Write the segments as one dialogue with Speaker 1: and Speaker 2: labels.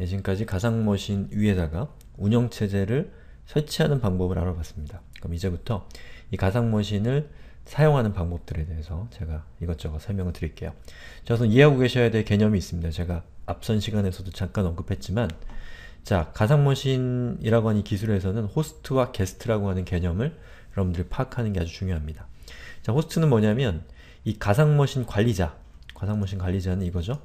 Speaker 1: 예, 지금까지 가상머신 위에다가 운영체제를 설치하는 방법을 알아봤습니다. 그럼 이제부터 이 가상머신을 사용하는 방법들에 대해서 제가 이것저것 설명을 드릴게요. 자, 우선 이해하고 계셔야 될 개념이 있습니다. 제가 앞선 시간에서도 잠깐 언급했지만 자, 가상머신이라고 하는 기술에서는 호스트와 게스트라고 하는 개념을 여러분들이 파악하는 게 아주 중요합니다. 자, 호스트는 뭐냐면 이 가상머신 관리자, 가상머신 관리자는 이거죠.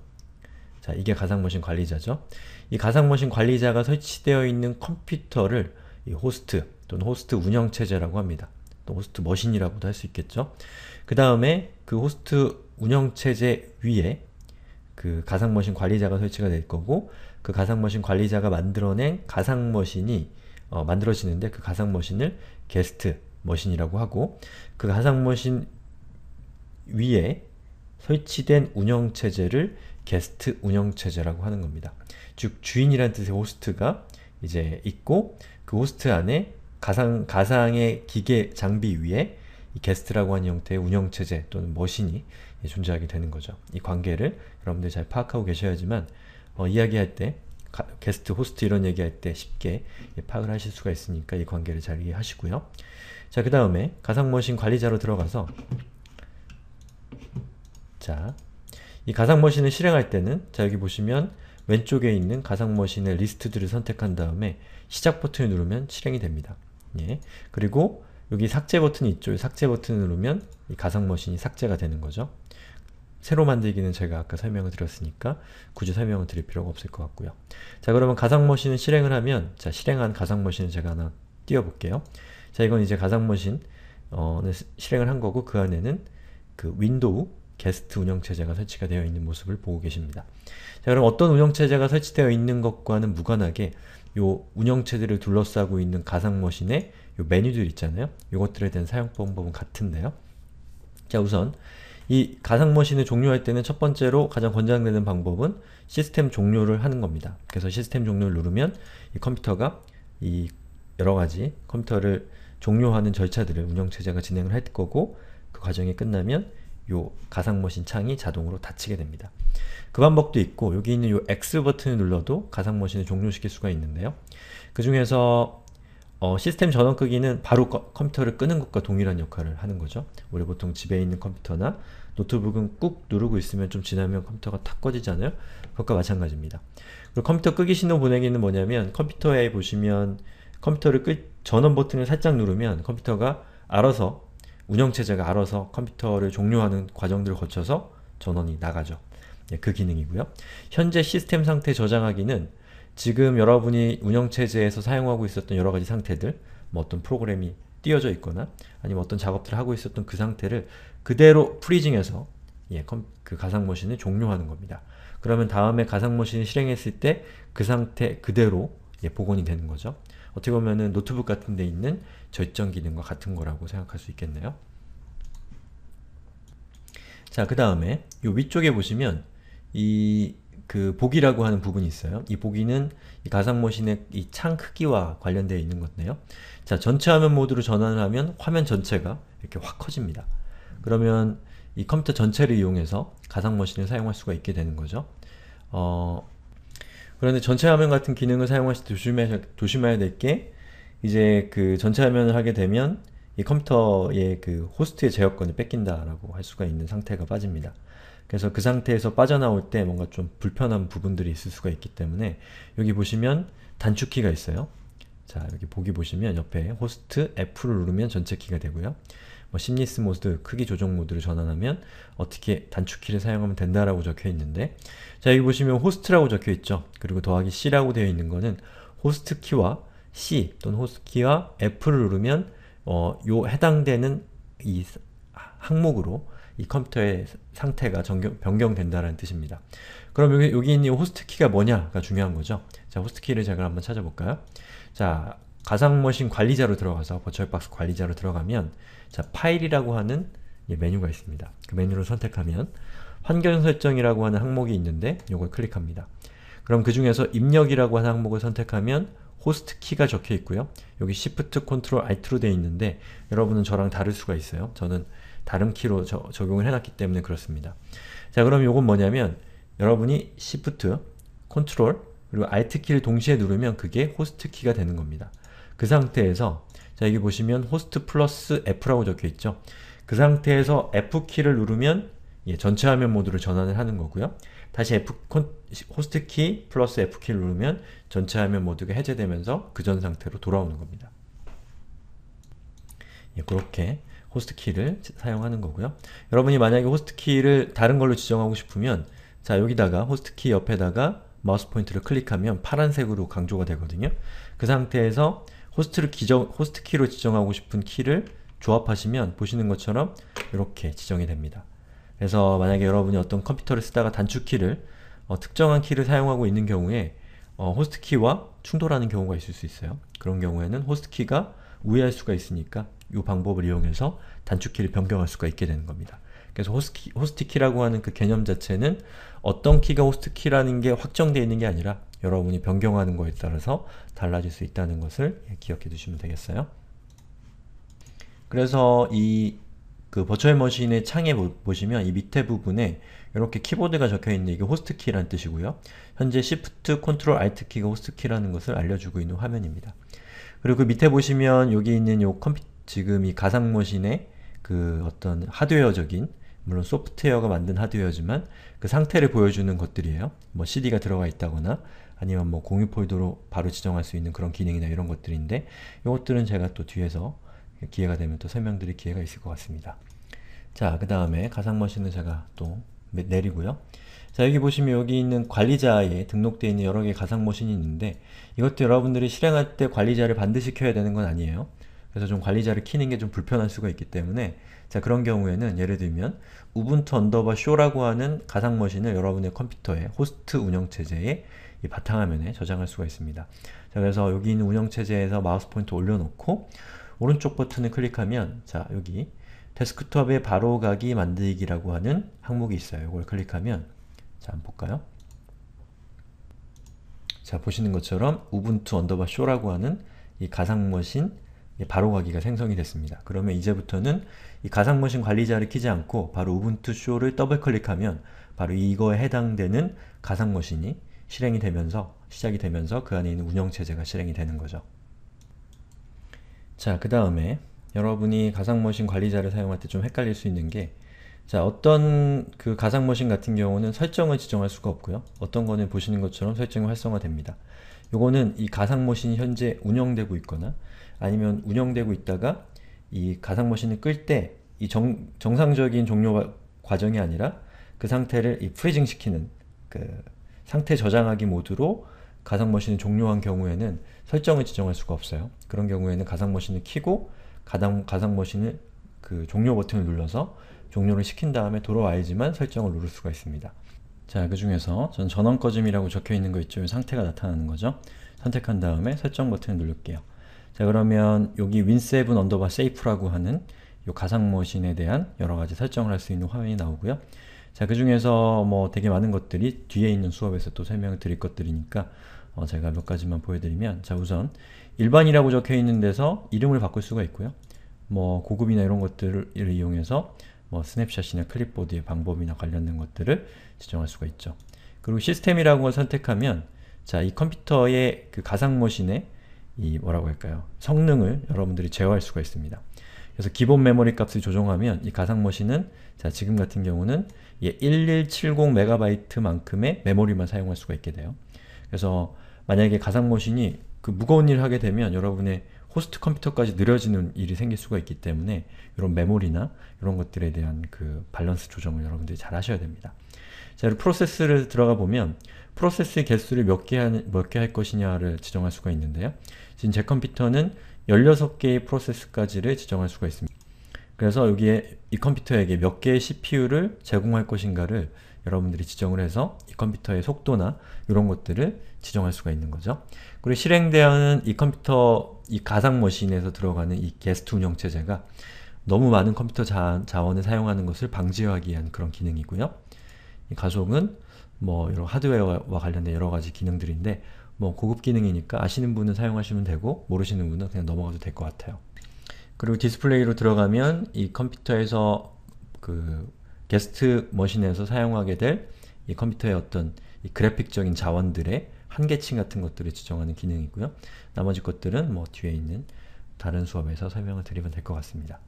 Speaker 1: 자, 이게 가상머신 관리자죠. 이 가상머신 관리자가 설치되어 있는 컴퓨터를 이 호스트 또는 호스트 운영체제라고 합니다. 또 호스트 머신이라고도 할 수 있겠죠. 그 다음에 그 호스트 운영체제 위에 그 가상머신 관리자가 설치가 될 거고 그 가상머신 관리자가 만들어낸 가상머신이 어, 만들어지는데 그 가상머신을 게스트 머신이라고 하고 그 가상머신 위에 설치된 운영체제를 게스트 운영체제라고 하는 겁니다. 즉주인이라는 뜻의 호스트가 이제 있고 그 호스트 안에 가상, 가상의 기계 장비 위에 게스트라고 하는 형태의 운영체제 또는 머신이 존재하게 되는 거죠. 이 관계를 여러분들이 잘 파악하고 계셔야지만 어, 이야기할 때 가, 게스트, 호스트 이런 얘기할 때 쉽게 파악을 하실 수가 있으니까 이 관계를 잘 이해하시고요. 자, 그 다음에 가상머신 관리자로 들어가서 자, 이 가상머신을 실행할 때는 자 여기 보시면 왼쪽에 있는 가상머신의 리스트들을 선택한 다음에 시작 버튼을 누르면 실행이 됩니다. 예. 그리고 여기 삭제 버튼이 있죠. 삭제 버튼을 누르면 이 가상머신이 삭제가 되는 거죠. 새로 만들기는 제가 아까 설명을 드렸으니까 굳이 설명을 드릴 필요가 없을 것 같고요. 자 그러면 가상머신을 실행을 하면 자 실행한 가상머신을 제가 하나 띄워볼게요. 자 이건 이제 가상머신 어, 실행을 한 거고 그 안에는 그 윈도우 게스트 운영체제가 설치가 되어 있는 모습을 보고 계십니다. 자 그럼 어떤 운영체제가 설치되어 있는 것과는 무관하게 요 운영체제를 둘러싸고 있는 가상머신의 요 메뉴들 있잖아요. 요것들에 대한 사용 방법은 같은데요. 자 우선 이 가상머신을 종료할 때는 첫 번째로 가장 권장되는 방법은 시스템 종료를 하는 겁니다. 그래서 시스템 종료를 누르면 이 컴퓨터가 이 여러가지 컴퓨터를 종료하는 절차들을 운영체제가 진행을 할 거고 그 과정이 끝나면 요 가상머신 창이 자동으로 닫히게 됩니다. 그 방법도 있고 여기 있는 요 X 버튼을 눌러도 가상머신을 종료시킬 수가 있는데요. 그 중에서 어, 시스템 전원 끄기는 바로 거, 컴퓨터를 끄는 것과 동일한 역할을 하는 거죠. 우리 보통 집에 있는 컴퓨터나 노트북은 꾹 누르고 있으면 좀 지나면 컴퓨터가 탁 꺼지잖아요. 그것과 마찬가지입니다. 그리고 컴퓨터 끄기 신호 보내기는 뭐냐면 컴퓨터에 보시면 컴퓨터를 끄 전원 버튼을 살짝 누르면 컴퓨터가 알아서 운영체제가 알아서 컴퓨터를 종료하는 과정들을 거쳐서 전원이 나가죠. 예, 그 기능이고요. 현재 시스템 상태 저장하기는 지금 여러분이 운영체제에서 사용하고 있었던 여러가지 상태들 뭐 어떤 프로그램이 띄어져 있거나 아니면 어떤 작업들을 하고 있었던 그 상태를 그대로 프리징해서 예, 그 가상머신을 종료하는 겁니다. 그러면 다음에 가상머신을 실행했을 때 그 상태 그대로 예, 복원이 되는 거죠. 어떻게 보면은 노트북 같은 데 있는 절정 기능과 같은 거라고 생각할 수 있겠네요. 자, 그 다음에 이 위쪽에 보시면 이 그 보기라고 하는 부분이 있어요. 이 보기는 이 가상모신의 이 창 크기와 관련되어 있는 건데요. 자, 전체 화면 모드로 전환을 하면 화면 전체가 이렇게 확 커집니다. 그러면 이 컴퓨터 전체를 이용해서 가상머신을 사용할 수가 있게 되는 거죠. 어, 그런데 전체 화면 같은 기능을 사용하실 때조심하 조심해야 될 게 이제 그 전체 화면을 하게 되면 이 컴퓨터의 그 호스트의 제어권을 뺏긴다라고 할 수가 있는 상태가 빠집니다. 그래서 그 상태에서 빠져나올 때 뭔가 좀 불편한 부분들이 있을 수가 있기 때문에 여기 보시면 단축키가 있어요. 자 여기 보기 보시면 옆에 호스트 F를 누르면 전체 키가 되고요. 뭐 심리스 모드, 크기 조정 모드를 전환하면 어떻게 단축키를 사용하면 된다라고 적혀있는데 자 여기 보시면 호스트라고 적혀있죠. 그리고 더하기 C라고 되어 있는 거는 호스트 키와 C 또는 호스트 키와 F를 누르면 어, 요 해당되는 이 항목으로 이 컴퓨터의 상태가 정경, 변경된다는 뜻입니다. 그럼 여기, 여기 있는 호스트 키가 뭐냐가 중요한 거죠. 자, 호스트 키를 제가 한번 찾아볼까요? 자, 가상머신 관리자로 들어가서 버추얼박스 관리자로 들어가면 자, 파일이라고 하는 메뉴가 있습니다. 그 메뉴를 선택하면 환경 설정이라고 하는 항목이 있는데 이걸 클릭합니다. 그럼 그 중에서 입력이라고 하는 항목을 선택하면 호스트 키가 적혀 있고요. 여기 Shift, Ctrl, Alt로 되어 있는데 여러분은 저랑 다를 수가 있어요. 저는 다른 키로 저, 적용을 해놨기 때문에 그렇습니다. 자 그럼 이건 뭐냐면 여러분이 Shift, Ctrl, 그리고 Alt키를 동시에 누르면 그게 호스트키가 되는 겁니다. 그 상태에서 자 여기 보시면 호스트 플러스 F라고 적혀있죠. 그 상태에서 F키를 누르면 예, 전체 화면 모드로 전환을 하는 거고요. 다시 F, 호스트키 플러스 F키를 누르면 전체 화면 모드가 해제되면서 그 전 상태로 돌아오는 겁니다. 예, 그렇게 호스트키를 사용하는 거고요. 여러분이 만약에 호스트키를 다른 걸로 지정하고 싶으면 자 여기다가 호스트키 옆에다가 마우스 포인트를 클릭하면 파란색으로 강조가 되거든요. 그 상태에서 호스트를 기정, 호스트 키로 지정하고 싶은 키를 조합하시면 보시는 것처럼 이렇게 지정이 됩니다. 그래서 만약에 여러분이 어떤 컴퓨터를 쓰다가 단축키를 어, 특정한 키를 사용하고 있는 경우에 어, 호스트 키와 충돌하는 경우가 있을 수 있어요. 그런 경우에는 호스트 키가 우회할 수가 있으니까 이 방법을 이용해서 단축키를 변경할 수가 있게 되는 겁니다. 그래서 호스키, 호스트키라고 하는 그 개념 자체는 어떤 키가 호스트키라는 게 확정되어 있는 게 아니라 여러분이 변경하는 거에 따라서 달라질 수 있다는 것을 예, 기억해 두시면 되겠어요. 그래서 이 그 버추얼 머신의 창에 보시면 이 밑에 부분에 이렇게 키보드가 적혀있는 이게 호스트키라는 뜻이고요. 현재 Shift, Ctrl, Alt 키가 호스트키라는 것을 알려주고 있는 화면입니다. 그리고 그 밑에 보시면 여기 있는 요 컴퓨 지금 이 가상 머신의 그 어떤 하드웨어적인 물론 소프트웨어가 만든 하드웨어지만 그 상태를 보여주는 것들이에요. 뭐 CD가 들어가 있다거나 아니면 뭐 공유 폴더로 바로 지정할 수 있는 그런 기능이나 이런 것들인데 이것들은 제가 또 뒤에서 기회가 되면 또 설명드릴 기회가 있을 것 같습니다. 자, 그 다음에 가상머신은 제가 또 내리고요. 자, 여기 보시면 여기 있는 관리자에 등록되어 있는 여러 개의 가상머신이 있는데 이것도 여러분들이 실행할 때 관리자를 반드시 켜야 되는 건 아니에요. 그래서 좀 관리자를 키는 게 좀 불편할 수가 있기 때문에 자 그런 경우에는 예를 들면 우분투 언더바 쇼라고 하는 가상 머신을 여러분의 컴퓨터에 호스트 운영체제에 이 바탕화면에 저장할 수가 있습니다. 자 그래서 여기 있는 운영체제에서 마우스 포인트 올려놓고 오른쪽 버튼을 클릭하면 자 여기 데스크톱에 바로가기 만들기라고 하는 항목이 있어요. 이걸 클릭하면 자 한번 볼까요? 자 보시는 것처럼 우분투 언더바 쇼라고 하는 이 가상머신 예, 바로가기가 생성이 됐습니다. 그러면 이제부터는 이 가상머신 관리자를 키지 않고 바로 우분투 쇼를 더블클릭하면 바로 이거에 해당되는 가상머신이 실행이 되면서 시작이 되면서 그 안에 있는 운영체제가 실행이 되는 거죠. 자, 그 다음에 여러분이 가상머신 관리자를 사용할 때 좀 헷갈릴 수 있는 게 자, 어떤 그 가상머신 같은 경우는 설정을 지정할 수가 없고요. 어떤 거는 보시는 것처럼 설정이 활성화됩니다. 요거는 이 가상머신이 현재 운영되고 있거나 아니면 운영되고 있다가 이 가상머신을 끌 때이 정상적인 종료 과정이 아니라 그 상태를 이 프리징 시키는 그 상태 저장하기 모드로 가상머신을 종료한 경우에는 설정을 지정할 수가 없어요. 그런 경우에는 가상머신을 키고 가상, 가상머신을 그 종료 버튼을 눌러서 종료를 시킨 다음에 돌아와야지만 설정을 누를 수가 있습니다. 자, 그 중에서 전 전원 꺼짐이라고 적혀있는 거 있죠? 상태가 나타나는 거죠? 선택한 다음에 설정 버튼을 누를게요. 자 그러면 여기 윈세븐 언더바 세이프라고 하는 요 가상머신에 대한 여러가지 설정을 할 수 있는 화면이 나오고요. 자그 중에서 뭐 되게 많은 것들이 뒤에 있는 수업에서 또 설명을 드릴 것들이니까 어, 제가 몇 가지만 보여드리면 자 우선 일반이라고 적혀있는 데서 이름을 바꿀 수가 있고요. 뭐 고급이나 이런 것들을 이용해서 뭐 스냅샷이나 클립보드의 방법이나 관련된 것들을 지정할 수가 있죠. 그리고 시스템이라고 선택하면 자이 컴퓨터의 그가상머신에 이 뭐라고 할까요? 성능을 여러분들이 제어할 수가 있습니다. 그래서 기본 메모리 값을 조정하면 이 가상머신은 자 지금 같은 경우는 1170MB만큼의 메모리만 사용할 수가 있게 돼요. 그래서 만약에 가상머신이 그 무거운 일을 하게 되면 여러분의 호스트 컴퓨터까지 느려지는 일이 생길 수가 있기 때문에 이런 메모리나 이런 것들에 대한 그 밸런스 조정을 여러분들이 잘 하셔야 됩니다. 자, 이 프로세스를 들어가 보면 프로세스의 개수를 몇개 할 것이냐를 지정할 수가 있는데요. 지금 제 컴퓨터는 16개의 프로세스까지를 지정할 수가 있습니다. 그래서 여기에 이 컴퓨터에게 몇 개의 CPU를 제공할 것인가를 여러분들이 지정을 해서 이 컴퓨터의 속도나 이런 것들을 지정할 수가 있는 거죠. 그리고 실행되는 이 컴퓨터, 이 가상 머신에서 들어가는 이 게스트 운영체제가 너무 많은 컴퓨터 자, 자원을 사용하는 것을 방지하기 위한 그런 기능이고요. 이 가속은 뭐 여러 하드웨어와 관련된 여러 가지 기능들인데 뭐 고급 기능이니까 아시는 분은 사용하시면 되고 모르시는 분은 그냥 넘어가도 될 것 같아요. 그리고 디스플레이로 들어가면 이 컴퓨터에서 그 게스트 머신에서 사용하게 될 이 컴퓨터의 어떤 이 그래픽적인 자원들의 한계층 같은 것들을 지정하는 기능이고요. 나머지 것들은 뭐 뒤에 있는 다른 수업에서 설명을 드리면 될 것 같습니다.